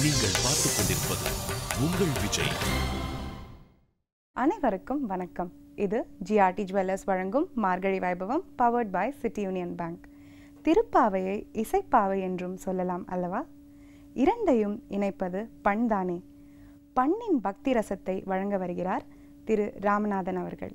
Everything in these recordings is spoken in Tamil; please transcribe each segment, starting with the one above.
நீங்கள் பார்த்துக் கொண்டிருப்பது உங்கள் விஜய் அனைவருக்கும் வணக்கம் இது ஜிஆர்டி ஜுவல்லர்ஸ் வழங்கும் மார்கழி வைபவம் powered by City Union Bank திருப்பாவையை இசைப்பாவை என்றும் சொல்லலாம் அல்லவா இரண்டையும் இணைப்பது பண் தானே பண்ணின் பக்தி ரசத்தை வழங்க வருகிறார் திரு ராமநாதன் அவர்கள்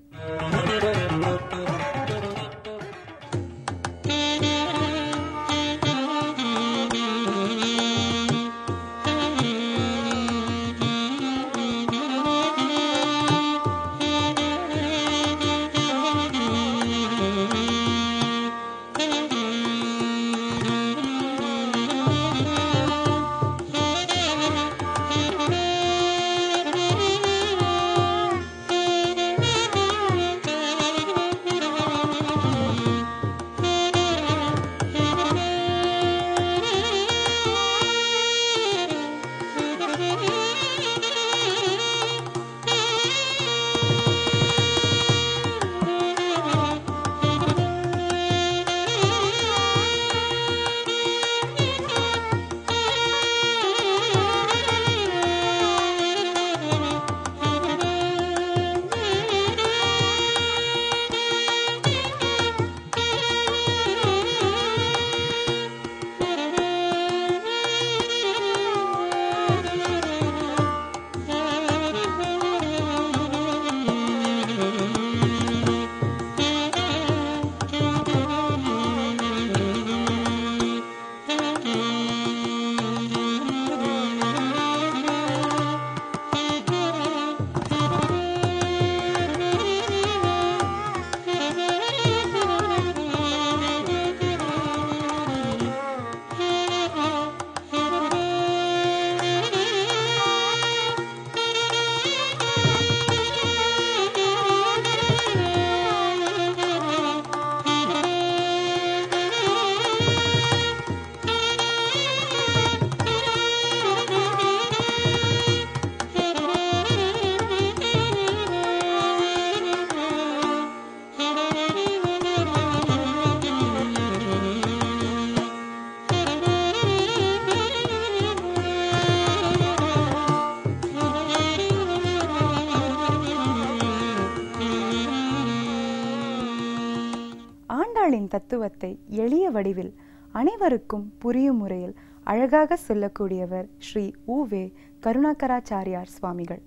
தத்துவத்தை எளிய வடிவில் அனைவருக்கும் புரியும் முறையில் அழகாக சொல்லக்கூடியவர் ஸ்ரீ வே கருணாகராச்சாரியார் சுவாமிகள்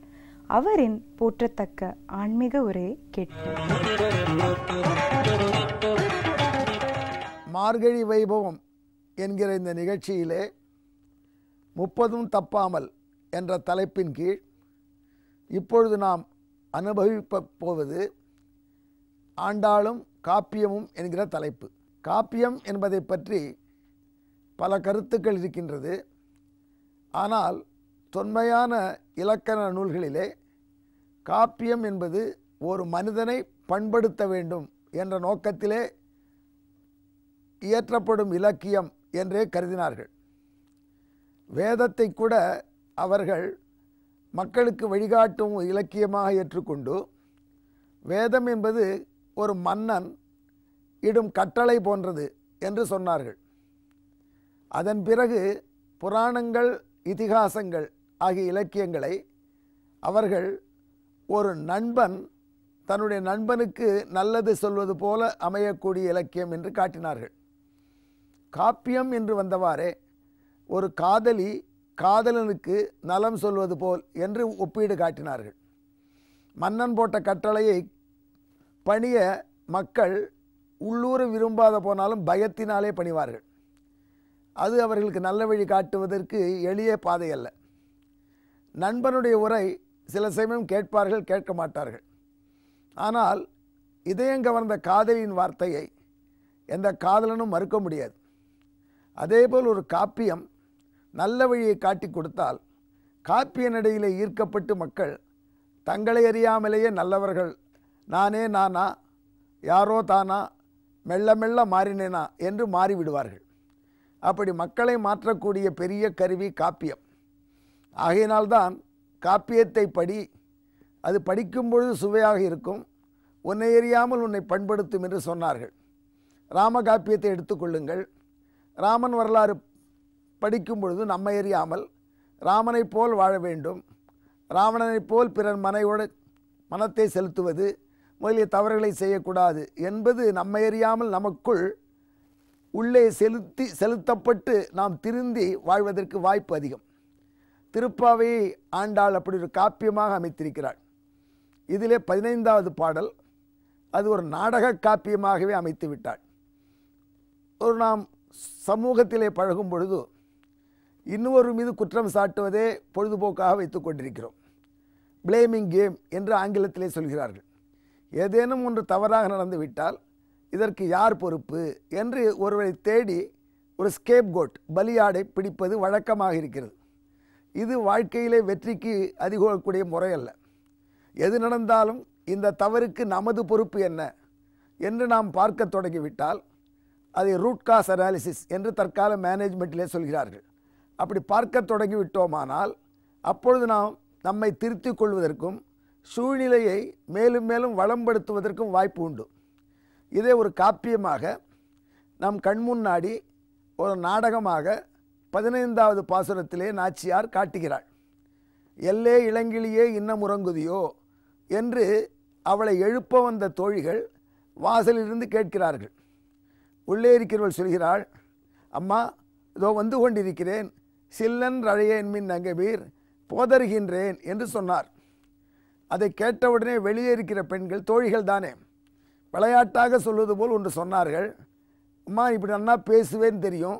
அவரின் போற்றத்தக்க ஆன்மீக உரையை கேட்போம் மார்கழி வைபவம் என்கிற இந்த நிகழ்ச்சியிலே முப்பதும் தப்பாமல் என்ற தலைப்பின் கீழ் இப்பொழுது நாம் அனுபவிப்ப போவது ஆண்டாளும் காப்பியமும் என்கிற தலைப்பு காப்பியம் என்பதை பற்றி பல கருத்துக்கள் இருக்கின்றது ஆனால் தொன்மையான இலக்கண நூல்களிலே காப்பியம் என்பது ஒரு மனிதனை பண்படுத்த வேண்டும் என்ற நோக்கத்திலே இயற்றப்படும் இலக்கியம் என்றே கருதினார்கள் வேதத்தை கூட அவர்கள் மக்களுக்கு வழிகாட்டும் இலக்கியமாக ஏற்றுக்கொண்டு வேதம் என்பது ஒரு மன்னன் இடும் கட்டளை போன்றது என்று சொன்னார்கள் அதன் பிறகு புராணங்கள் இதிகாசங்கள் ஆகிய இலக்கியங்களை அவர்கள் ஒரு நண்பன் தன்னுடைய நண்பனுக்கு நல்லது சொல்வது போல அமையக்கூடிய இலக்கியம் என்று காட்டினார்கள் காப்பியம் என்று வந்தவாறே ஒரு காதலி காதலனுக்கு நலம் சொல்வது போல் என்று ஒப்பீடு காட்டினார்கள் மன்னன் போட்ட கட்டளையை பணியை மக்கள் உள்ளூரை விரும்பாத போனாலும் பயத்தினாலே பணிவார்கள் அது அவர்களுக்கு நல்ல வழி காட்டுவதற்கு எளிய பாதை அல்ல நண்பனுடைய உரை சில சமயம் கேட்பார்கள் கேட்க மாட்டார்கள் ஆனால் இதயம் கவர்ந்த காதலியின் வார்த்தையை எந்த காதலனும் மறுக்க முடியாது அதேபோல் ஒரு காப்பியம் நல்ல வழியை காட்டி கொடுத்தால் காப்பிய நடையிலே ஈர்க்கப்பட்டு மக்கள் தங்களை அறியாமலேயே நல்லவர்கள் நானே நானா யாரோ தானா மெல்ல மெல்ல மாறினேனா என்று மாறிவிடுவார்கள் அப்படி மக்களை மாற்றக்கூடிய பெரிய கருவி காப்பியம் ஆகையினால்தான் காப்பியத்தை படி அது படிக்கும் பொழுது சுவையாக இருக்கும் உன்னை எறியாமல் உன்னை பண்படுத்தும் என்று சொன்னார்கள் ராம காப்பியத்தை எடுத்துக்கொள்ளுங்கள் ராமன் வரலாறு படிக்கும் பொழுது நம்ம எறியாமல் ராமனைப் போல் வாழ வேண்டும் ராவணனைப் போல் பிறர் மனையோட மனத்தை செலுத்துவது முதலிய தவறுகளை செய்யக்கூடாது என்பது நம்மை அறியாமல் நமக்குள் உள்ளே செலுத்தி செலுத்தப்பட்டு நாம் திருந்தி வாழ்வதற்கு வாய்ப்பு அதிகம் திருப்பாவையை ஆண்டாள் அப்படி ஒரு காப்பியமாக அமைத்திருக்கிறாள் இதிலே பதினைந்தாவது பாடல் அது ஒரு நாடக காப்பியமாகவே அமைத்து விட்டாள் ஒரு நாம் சமூகத்திலே பழகும் பொழுது இன்னொரு மீது குற்றம் சாட்டுவதே பொழுதுபோக்காக வைத்து கொண்டிருக்கிறோம் பிளேமிங் கேம் என்று ஆங்கிலத்திலே சொல்கிறார்கள் ஏதேனும் ஒன்று தவறாக நடந்துவிட்டால் இதற்கு யார் பொறுப்பு என்று ஒருவரை தேடி ஒரு ஸ்கேப் கோட் பலியாடை பிடிப்பது வழக்கமாக இருக்கிறது இது வாழ்க்கையிலே வெற்றிக்கு அதிகக்கூடிய முறையல்ல எது நடந்தாலும் இந்த தவறுக்கு நமது பொறுப்பு என்ன என்று நாம் பார்க்க தொடங்கிவிட்டால் அதை ரூட் காஸ் அனாலிசிஸ் என்று தற்கால மேனேஜ்மெண்ட்டிலே சொல்கிறார்கள் அப்படி பார்க்க தொடங்கிவிட்டோமானால் அப்பொழுது நாம் நம்மை திருத்திக் கொள்வதற்கும் சூழ்நிலையை மேலும் மேலும் வளம்படுத்துவதற்கும் வாய்ப்பு உண்டு இதே ஒரு காப்பியமாக நம் கண்முன்னாடி ஒரு நாடகமாக பதினைந்தாவது பாசுரத்திலே நாச்சியார் காட்டுகிறாள் எல்லே இளங்கிலியே இன்னம் உறங்குதியோ என்று அவளை எழுப்ப வந்த தோழிகள் வாசலிலிருந்து கேட்கிறார்கள் உள்ளே இருக்கிறவள் சொல்கிறாள் அம்மா இதோ வந்து கொண்டிருக்கிறேன் சில்லன் ரழையேன் மின் நங்கவீர் போதருகின்றேன் என்று சொன்னார் அதை கேட்டவுடனே வெளியே இருக்கிற பெண்கள் தோழிகள் தானே விளையாட்டாக சொல்வது போல் ஒன்று சொன்னார்கள் அம்மா இப்படி நன்னா பேசுவேன்னு தெரியும்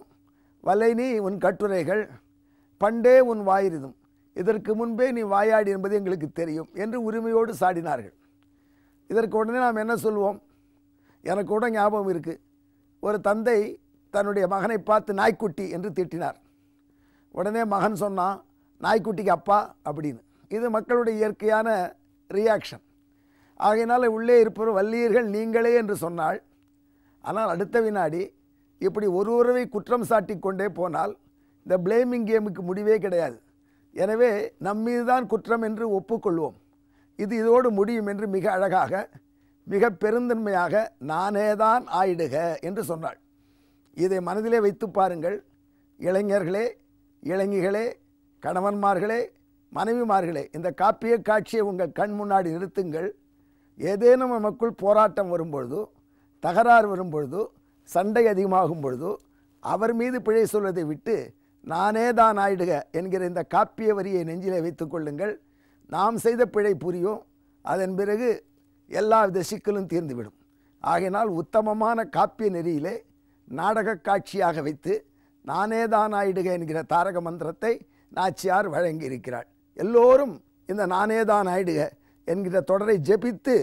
வலைனி உன் கட்டுரைகள் பண்டே உன் வாயிருதும் இதற்கு முன்பே நீ வாயாடி என்பது எங்களுக்கு தெரியும் என்று உரிமையோடு சாடினார்கள் இதற்கு உடனே நாம் என்ன சொல்வோம் எனக்கு கூட ஞாபகம் இருக்குது ஒரு தந்தை தன்னுடைய மகனை பார்த்து நாய்க்குட்டி என்று திட்டினார் உடனே மகன் சொன்னான் நாய்க்குட்டிக்கு அப்பா அப்படின்னு இது மக்களுடைய இயற்கையான ரியாக்ஷன் ஆகையினால் உள்ளே இருப்பவர் வல்லீர்கள் நீங்களே என்று சொன்னால் ஆனால் அடுத்த வினாடி இப்படி ஒரு குற்றம் சாட்டி கொண்டே போனால் இந்த பிளேமிங் கேமுக்கு முடிவே கிடையாது எனவே நம்மீது தான் குற்றம் என்று ஒப்புக்கொள்வோம் இது இதோடு முடியும் என்று மிக அழகாக மிக பெருந்தன்மையாக நானே தான் ஆயிடுக என்று சொன்னாள் இதை மனதிலே வைத்து பாருங்கள் இளைஞர்களே இளைஞிகளே கணவன்மார்களே மனைவிமார்களே இந்த காப்பிய காட்சியை உங்கள் கண் முன்னாடி நிறுத்துங்கள் ஏதேனும் நமக்குள் போராட்டம் வரும்பொழுது தகராறு வரும்பொழுது சண்டை அதிகமாகும் பொழுது அவர் மீது பிழை சொல்வதை விட்டு நானே தான் ஆயிடுக என்கிற இந்த காப்பிய வரியை நெஞ்சிலே வைத்து கொள்ளுங்கள் நாம் செய்த பிழை புரியும் அதன் பிறகு எல்லா வித சிக்கலும் தீர்ந்துவிடும் ஆகையினால் உத்தமமான காப்பிய நெறியிலே நாடக காட்சியாக வைத்து நானே தான் ஆயிடுக என்கிற தாரக மந்திரத்தை நாச்சியார் வழங்கியிருக்கிறாள் எல்லோரும் இந்த நானே தான் ஆயிடுக என்கிற தொடரை ஜெபித்து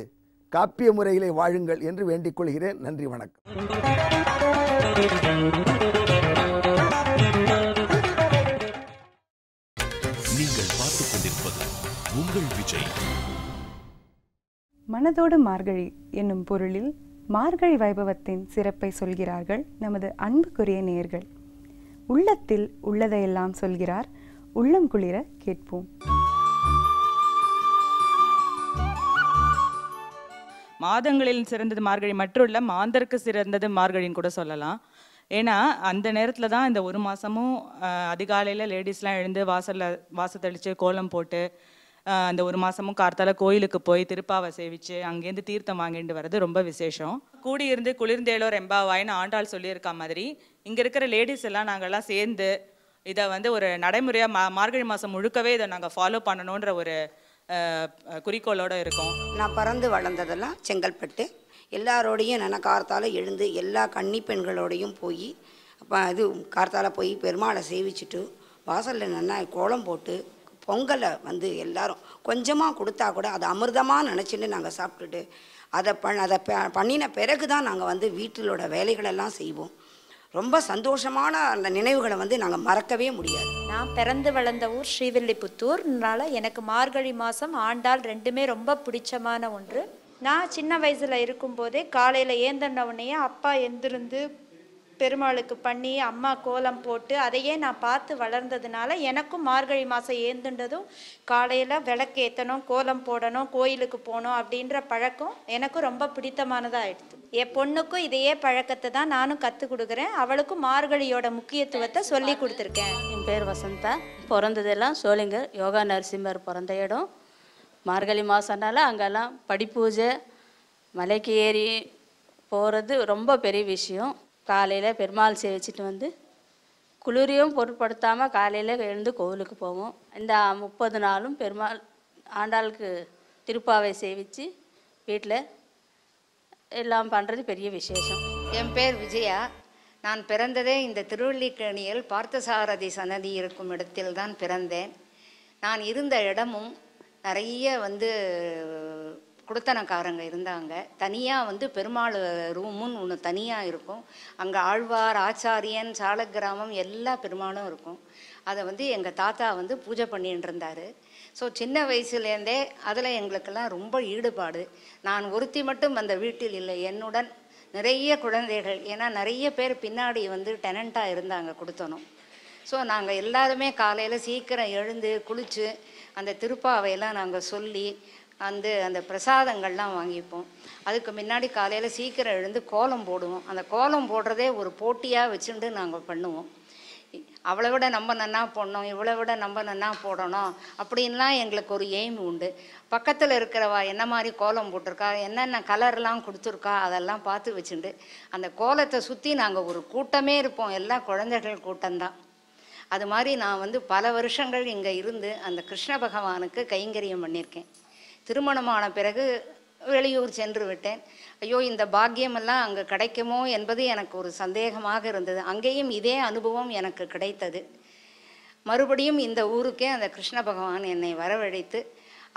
காப்பிய முறையிலே வாழுங்கள் என்று வேண்டிக் கொள்கிறேன் நன்றி வணக்கம் நீங்கள் பார்த்து கொண்டிருப்பது உங்கள் விஜய் மனதோடு மார்கழி என்னும் பொருளில் மார்கழி வைபவத்தின் சிறப்பை சொல்கிறார்கள் நமது அன்புக்குரிய நேர்கள் உள்ளத்தில் உள்ளதையெல்லாம் சொல்கிறார் உள்ளம் குளிர கேட்போம் மாதங்களில் சிறந்தது மார்கழி மற்றும் இல்லை மாந்தருக்கு சிறந்தது மார்கழின்னு கூட சொல்லலாம் ஏன்னா அந்த நேரத்தில் தான் இந்த ஒரு மாதமும் அதிகாலையில் லேடிஸ்லாம் எழுந்து வாசலில் வாசத்தளித்து கோலம் போட்டு அந்த ஒரு மாதமும் கார்த்தால கோயிலுக்கு போய் திருப்பாவை சேவிச்சு அங்கேருந்து தீர்த்தம் வாங்கிட்டு வர்றது ரொம்ப விசேஷம் கூடியிருந்து குளிர்ந்தேலோ ரெம்பாவாயின்னு ஆண்டாள் சொல்லியிருக்க மாதிரி இங்கே இருக்கிற லேடிஸ் எல்லாம் நாங்கள்லாம் சேர்ந்து இதை வந்து ஒரு நடைமுறையாக மா மார்கழி மாதம் முழுக்கவே இதை நாங்கள் ஃபாலோ பண்ணணுன்ற ஒரு குறிக்கோளோடு இருக்கோம் நான் பறந்து வளர்ந்ததெல்லாம் செங்கல்பட்டு எல்லாரோடையும் நான் கார்த்தால் எழுந்து எல்லா கன்னி பெண்களோடையும் போய் அப்போ இது கார்த்தால் போய் பெருமாளை சேவிச்சுட்டு வாசலில் நல்லா கோலம் போட்டு பொங்கலை வந்து எல்லாரும் கொஞ்சமாக கொடுத்தா கூட அது அமிர்தமாக நினச்சின்னு நாங்கள் சாப்பிட்டுட்டு அதை பண் அதை ப பண்ணின பிறகு தான் நாங்கள் வந்து வீட்டிலோட வேலைகளெல்லாம் செய்வோம் ரொம்ப சந்தோஷமான அந்த நினைவுகளை வந்து நாங்கள் மறக்கவே முடியாது நான் பிறந்து வளர்ந்த ஊர் ஸ்ரீவில்லிபுத்தூர்னால எனக்கு மார்கழி மாதம் ஆண்டாள் ரெண்டுமே ரொம்ப பிடிச்சமான ஒன்று நான் சின்ன வயசில் இருக்கும்போதே காலையில் ஏந்தன உடனே அப்பா எந்திருந்து பெருமாளுக்கு பண்ணி அம்மா கோலம் போட்டு அதையே நான் பார்த்து வளர்ந்ததுனால எனக்கும் மார்கழி மாதம் ஏந்துண்டதும் காலையில் விளக்கேற்றணும் கோலம் போடணும் கோயிலுக்கு போகணும் அப்படின்ற பழக்கம் எனக்கும் ரொம்ப பிடித்தமானதாக ஆயிடுது என் பொண்ணுக்கும் இதையே பழக்கத்தை தான் நானும் கற்றுக் கொடுக்குறேன் அவளுக்கும் மார்கழியோட முக்கியத்துவத்தை சொல்லி கொடுத்துருக்கேன் என் பேர் வசந்தா பிறந்ததெல்லாம் சோளிங்கர் யோகா நரசிம்மர் பிறந்த இடம் மார்கழி மாதம்னால அங்கெல்லாம் படிப்பூஜை மலைக்கு ஏறி போகிறது ரொம்ப பெரிய விஷயம் காலையில் பெருமாள் சேவிச்சிட்டு வந்து குளிரையும் பொருட்படுத்தாமல் காலையில் எழுந்து கோவிலுக்கு போவோம் இந்த முப்பது நாளும் பெருமாள் ஆண்டாளுக்கு திருப்பாவை சேவித்து வீட்டில் எல்லாம் பண்ணுறது பெரிய விசேஷம் என் பேர் விஜயா நான் பிறந்ததே இந்த திருவள்ளிக்கணியில் பார்த்தசாரதி சன்னதி இருக்கும் இடத்தில் தான் பிறந்தேன் நான் இருந்த இடமும் நிறைய வந்து குடுத்தனக்காரங்க இருந்தாங்க தனியாக வந்து பெருமாள் ரூமுன்னு ஒன்று தனியாக இருக்கும் அங்கே ஆழ்வார் ஆச்சாரியன் சால கிராமம் எல்லா பெருமாளும் இருக்கும் அதை வந்து எங்கள் தாத்தா வந்து பூஜை பண்ணிட்டு இருந்தார் ஸோ சின்ன வயசுலேருந்தே அதில் எங்களுக்கெல்லாம் ரொம்ப ஈடுபாடு நான் ஒருத்தி மட்டும் அந்த வீட்டில் இல்லை என்னுடன் நிறைய குழந்தைகள் ஏன்னா நிறைய பேர் பின்னாடி வந்து டெனண்ட்டாக இருந்தாங்க கொடுத்தனும் ஸோ நாங்கள் எல்லாருமே காலையில் சீக்கிரம் எழுந்து குளித்து அந்த திருப்பாவையெல்லாம் நாங்கள் சொல்லி வந்து அந்த பிரசாதங்கள்லாம் வாங்கிப்போம் அதுக்கு முன்னாடி காலையில் சீக்கிரம் எழுந்து கோலம் போடுவோம் அந்த கோலம் போடுறதே ஒரு போட்டியாக வச்சுட்டு நாங்கள் பண்ணுவோம் அவ்வளோ விட நம்ம நன்னா போடணும் இவ்வளோ விட நம்ம நன்னா போடணும் அப்படின்லாம் எங்களுக்கு ஒரு எய்ம் உண்டு பக்கத்தில் இருக்கிறவா என்ன மாதிரி கோலம் போட்டிருக்கா என்னென்ன கலர்லாம் கொடுத்துருக்கா அதெல்லாம் பார்த்து வச்சுட்டு அந்த கோலத்தை சுற்றி நாங்கள் ஒரு கூட்டமே இருப்போம் எல்லா குழந்தைகள் கூட்டம்தான் அது மாதிரி நான் வந்து பல வருஷங்கள் இங்கே இருந்து அந்த கிருஷ்ண பகவானுக்கு கைங்கரியம் பண்ணியிருக்கேன் திருமணமான பிறகு வெளியூர் சென்று விட்டேன் ஐயோ இந்த பாக்கியமெல்லாம் அங்கே கிடைக்குமோ என்பது எனக்கு ஒரு சந்தேகமாக இருந்தது அங்கேயும் இதே அனுபவம் எனக்கு கிடைத்தது மறுபடியும் இந்த ஊருக்கே அந்த கிருஷ்ண பகவான் என்னை வரவழைத்து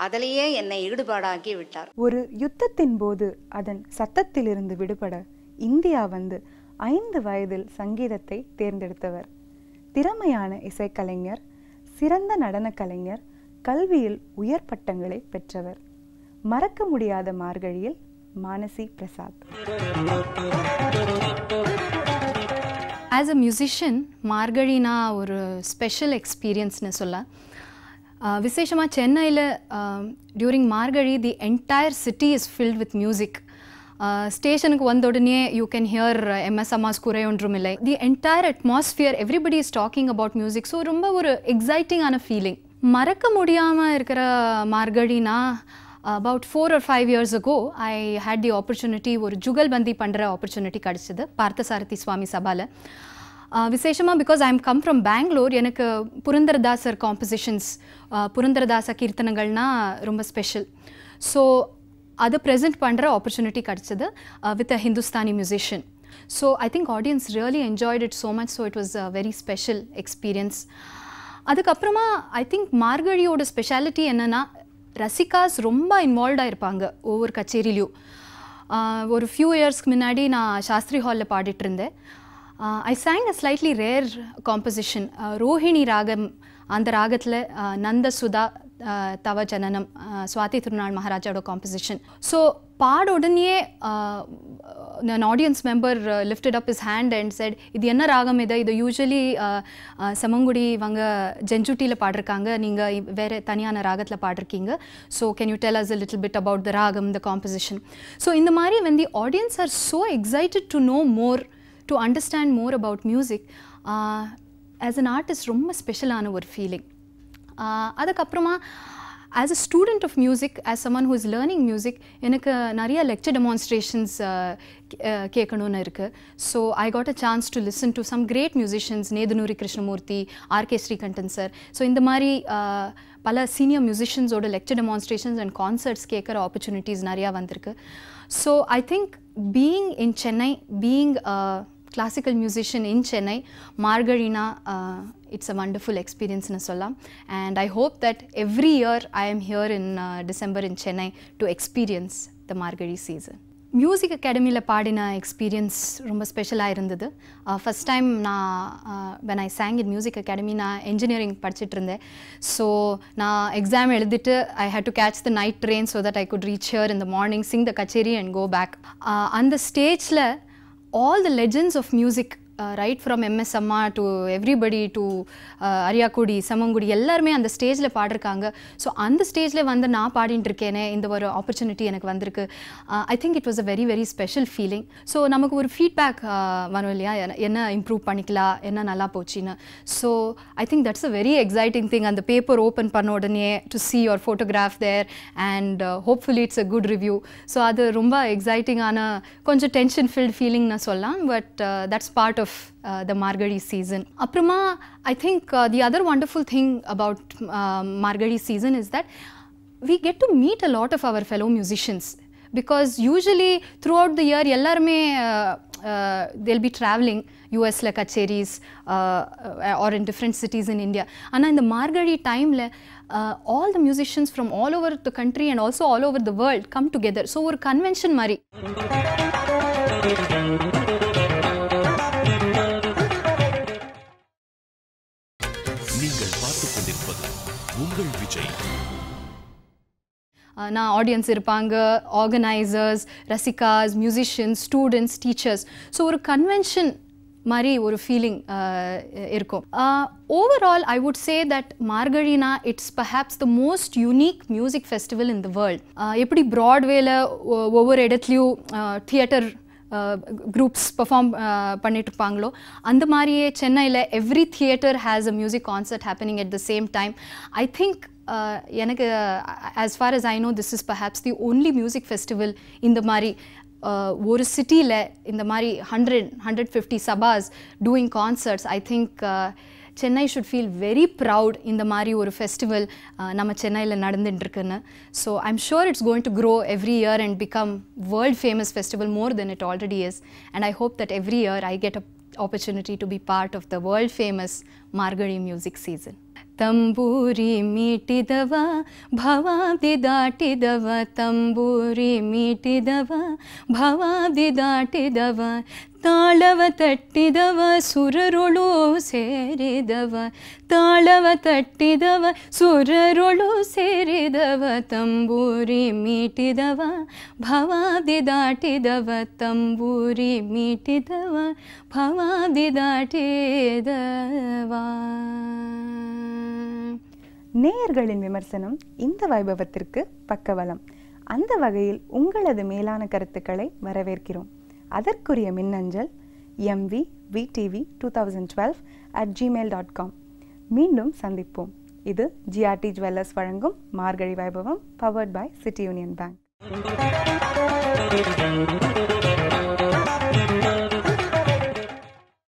அதிலேயே என்னை ஈடுபாடாக்கி விட்டார் ஒரு யுத்தத்தின் போது அதன் சத்தத்திலிருந்து விடுபட இந்தியா வந்து ஐந்து வயதில் சங்கீதத்தை தேர்ந்தெடுத்தவர் திறமையான இசைக்கலைஞர் சிறந்த நடன கலைஞர் கல்வியில் உயர் பட்டங்களை பெற்றவர் மறக்க முடியாத மார்கழியில் Manasi Prasad as a musician மார்கழினா ஒரு ஸ்பெஷல் எக்ஸ்பீரியன்ஸ்னு சொல்ல விசேஷமாக சென்னையில் during Margazhi the entire city is filled with music ஸ்டேஷனுக்கு வந்த உடனே யூ கேன் ஹியர் எம்எஸ் அம்மாஸ் குறை ஒன்றும் இல்லை the entire atmosphere everybody is talking about music so ரொம்ப ஒரு எக்ஸைட்டிங்கான ஃபீலிங் மறக்க முடியாமல் இருக்கிற மார்கழினா about four or five years ago I had the opportunity ஒரு ஜுகல்பந்தி பண்ணுற ஆப்பர்ச்சுனிட்டி கிடச்சிது பார்த்தசாரதி சுவாமி சபாவில் விசேஷமாக because I am come from Bangalore எனக்கு புரந்தரதாசர் காம்போசிஷன்ஸ் புரந்தரதாச கீர்த்தனங்கள்னால் ரொம்ப ஸ்பெஷல் ஸோ அதை ப்ரெசென்ட் பண்ணுற ஆப்பர்ச்சுனிட்டி கிடச்சிது with a Hindustani musician so I think audience really enjoyed it so much so it was a very special experience அதுக்கப்புறமா ஐ திங்க் மார்கழியோட ஸ்பெஷாலிட்டி என்னென்னா ரசிகாஸ் ரொம்ப இன்வால்வ்டாக இருப்பாங்க ஒவ்வொரு கச்சேரியிலையும் ஒரு ஃபியூ இயர்ஸ்க்கு முன்னாடி நான் சாஸ்திரி ஹாலில் பாடிட்டு இருந்தேன் I sang a slightly rare composition Rohini ராகம் அந்த ராகத்தில் நந்த சுதா தவ ஜனனம் சுவாதி திருநாள் மகாராஜாவோட காம்போசிஷன் ஸோ பாட உடனே an audience member uh, lifted up his hand and said, இது என்ன ராகம் இது இது யூஸ்வலி uh, uh, செமங்குடி இவங்க ஜென்ஜுட்டியில் பாடிருக்காங்க நீங்கள் வேறு தனியான ராகத்தில் பாடிருக்கீங்க so can you tell us a little bit about the ragam the composition so இந்த மாதிரி when the audience are so excited to know more to understand more about music as an artist ரொம்ப ஸ்பெஷலான ஒரு ஃபீலிங் uh, அதுக்கப்புறமா as a student of music as someone who is learning music எனக்கு நிறைய லெக்சர் uh, டெமான்ஸ்ட்ரேஷன்ஸ் uh, கேட்கணும்னு இருக்குது so I got a chance to listen to some great musicians Nedunuri Krishnamurthy R Srikantan sir so இந்த மாதிரி uh, பல சீனியர் மியூசிஷியன்ஸோட லெக்சர் டெமான்ஸ்ட்ரேஷன்ஸ் அண்ட் கான்சர்ட்ஸ் கேட்குற ஆப்பர்ச்சுனிட்டிஸ் நிறையா வந்திருக்கு so I think being in Chennai being classical musician in Chennai மார்கழினா இட்ஸ் அ வண்டர்ஃபுல் எக்ஸ்பீரியன்ஸ்னு சொல்லலாம் and I hope that every year I am here in December in Chennai to experience the Margazhi season music அகாடமியில் பாடின எக்ஸ்பீரியன்ஸ் ரொம்ப ஸ்பெஷலாக இருந்தது ஃபஸ்ட் uh, டைம் நான் when I sang in music academy நான் என்ஜினியரிங் படிச்சுட்டு இருந்தேன் ஸோ நான் எக்ஸாம் எழுதிட்டு I had to catch the night train so that I could reach here இந்த morning sing the kutcheri and go back அந்த ஸ்டேஜில் all the legends of music right from MS Amma to everybody to Ariyakudi Semmangudi எல்லாருமே அந்த ஸ்டேஜில் பாடிருக்காங்க ஸோ அந்த ஸ்டேஜில் வந்து நான் பாடிட்டு இருக்கேனே இந்த ஒரு ஆப்பர்ச்சுனிட்டி எனக்கு வந்திருக்கு I think it was a very very special feeling so நமக்கு ஒரு ஃபீட்பேக் uh, வரும் இல்லையா என்ன இம்ப்ரூவ் பண்ணிக்கலாம் என்ன நல்லா போச்சுன்னு so I think that's a very exciting thing அந்த பேப்பர் ஓப்பன் பண்ண உடனே to see your photograph there and hopefully it's a good review so அது ரொம்ப எக்ஸைட்டிங்கான கொஞ்சம் டென்ஷன் ஃபில்ட் ஃபீலிங் நான் சொல்லலாம் but that's part of of uh, the Margari season. Aprama, I think uh, the other wonderful thing about uh, season is that we get to meet a lot of our fellow musicians because usually throughout the year, uh, uh, they'll be traveling US like Acheris uh, uh, or in different cities in India. And in the Margari time, uh, all the musicians from all over the country and also all over the world come together. So, we convention, Mari. நான் ஆடியன்ஸ் இருப்பாங்க organisers rasikas musicians students teachers so ஒரு கன்வென்ஷன் மாதிரி ஒரு ஃபீலிங் இருக்கும் overall I would say that மார்கழினா it's perhaps the most unique music festival in the world எப்படி ப்ராட்வேல ஒவ்வொரு இடத்துலையும் தியேட்டர் குரூப்ஸ் பர்ஃபார்ம் பண்ணிட்டு இருப்பாங்களோ அந்த மாதிரியே சென்னையில் every theatre has a music concert happening at the same time I think uh, எனக்கு as far as I know this is perhaps the only music festival இந்த மாதிரி ஒரு சிட்டியில் இந்த மாதிரி ஹண்ட்ரட் ஹண்ட்ரட் ஃபிஃப்டி சபாஸ் doing concerts I think Chennai should feel very proud இந்த மாதிரி ஒரு ஃபெஸ்டிவல் நம்ம சென்னையில் நடந்துட்டுருக்குன்னு so I'm sure it's going to grow every year and become world famous festival more then it already is and I hope that every year I get a opportunity to be part of the world famous Margari music season. ತಂಬೂರಿ ಮೀಟಿದವ ಭವಾದಿ ದಾಟಿದವ ತಂಬೂರಿ ಮೀಟಿದವ ಭವಾದಿ ದಾಟಿದವ ತಾಳವ ತಟ್ಟಿದವ ಸುರರುಳು ಸೇರಿದವ ತಾಳವ ತಟ್ಟಿದವ ಸುರರುಳು ಸೇರಿದವ ತಂಬೂರಿ ಮೀಟಿದವ ಭವಾದಿ ದಾಟಿದವ ತಂಬೂರಿ ಮೀಟಿದವ ಭವಾದಿ ದಾಟಿದವ நேயர்களின் விமர்சனம் இந்த வைபவத்திற்கு பக்கவலம் அந்த வகையில் உங்களது மேலான கருத்துக்களை வரவேற்கிறோம் அதற்குரிய மின்னஞ்சல் MV VTV two thousand twelve at Gmail dot com மீண்டும் சந்திப்போம் இது ஜிஆர்டி ஜுவல்லர்ஸ் வழங்கும் மார்கழி வைபவம் powered by City Union bank